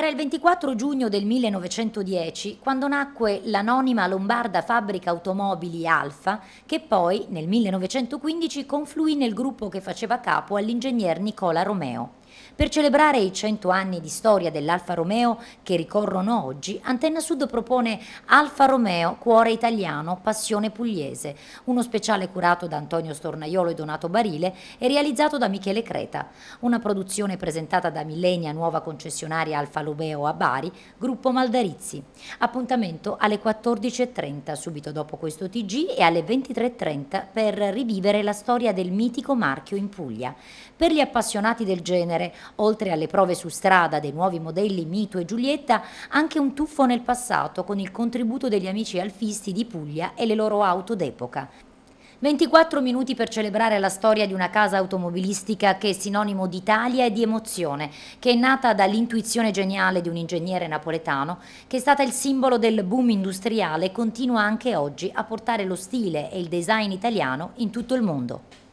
Era il 24 giugno del 1910 quando nacque l'anonima lombarda fabbrica automobili Alfa, che poi nel 1915 confluì nel gruppo che faceva capo all'ingegner Nicola Romeo. Per celebrare i 100 anni di storia dell'Alfa Romeo che ricorrono oggi, Antenna Sud propone Alfa Romeo, cuore italiano, passione pugliese, uno speciale curato da Antonio Stornaiolo e Donato Barile e realizzato da Michele Creta, una produzione presentata da Millenia Nuova Concessionaria Alfa Romeo a Bari, gruppo Maldarizzi. Appuntamento alle 14.30 subito dopo questo TG e alle 23.30 per rivivere la storia del mitico marchio in Puglia. Per gli appassionati del genere genere, oltre alle prove su strada dei nuovi modelli Mito e Giulietta, anche un tuffo nel passato con il contributo degli amici alfisti di Puglia e le loro auto d'epoca. 24 minuti per celebrare la storia di una casa automobilistica che è sinonimo d'Italia e di emozione, che è nata dall'intuizione geniale di un ingegnere napoletano, che è stata il simbolo del boom industriale e continua anche oggi a portare lo stile e il design italiano in tutto il mondo.